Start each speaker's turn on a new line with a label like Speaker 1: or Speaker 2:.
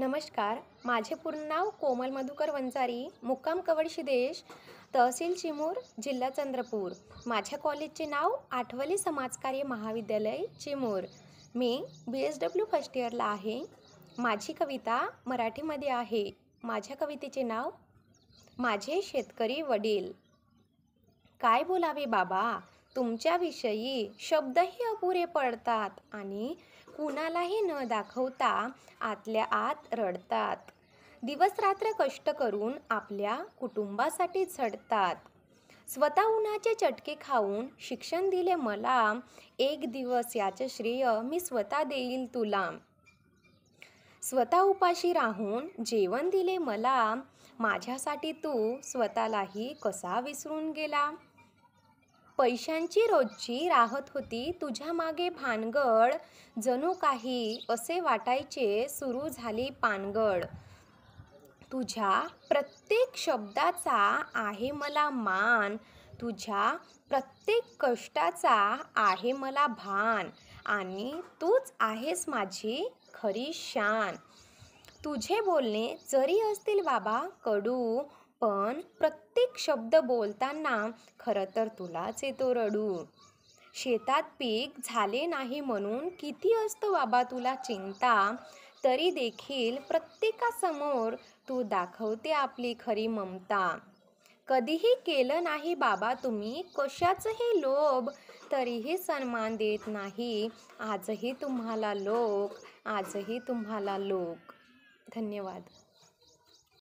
Speaker 1: नमस्कार माझे पूर्ण नाव कोमल मधुकर वंचारी मुक्काम कवड शिदेश तहसील चिमूर जिल्हा चंद्रपूर माझ्या कॉलेजचे नाव आठवली समाजकार्य महाविद्यालय चिमूर मी बी एस डब्ल्यू फर्स्ट इयरला आहे माझी कविता मराठीमध्ये आहे माझ्या कवितेचे नाव माझे शेतकरी वडील काय बोलावे बाबा तुमच्याविषयी शब्दही अपुरे पडतात आणि कुणालाही न दाखवता आतल्या आत रडतात दिवसरात्र कष्ट करून आपल्या कुटुंबासाठी झडतात स्वतः उन्हाचे चटके खाऊन शिक्षण दिले मला एक दिवस याचे श्रेय मी स्वतः देईल तुला स्वतः उपाशी राहून जेवण दिले मला माझ्यासाठी तू स्वतःलाही कसा विसरून गेला पैशांची रोजची राहत होती तुझ्या मागे भानगड जणू काही असे वाटायचे सुरू झाली पानगड तुझ्या प्रत्येक शब्दाचा आहे मला मान तुझ्या प्रत्येक कष्टाचा आहे मला भान आणि तूच आहेस माझी खरी शान तुझे बोलणे जरी असतील बाबा कडू पण प्रत्येक शब्द बोलताना खरं तर तुलाच येतो रडू शेतात पीक झाले नाही म्हणून किती असतं बाबा तुला चिंता तरी देखील प्रत्येकासमोर तू दाखवते आपली खरी ममता कधीही केलं नाही बाबा तुम्ही कशाचंही लोभ तरीही सन्मान देत नाही आजही तुम्हाला लोक आजही तुम्हाला लोक धन्यवाद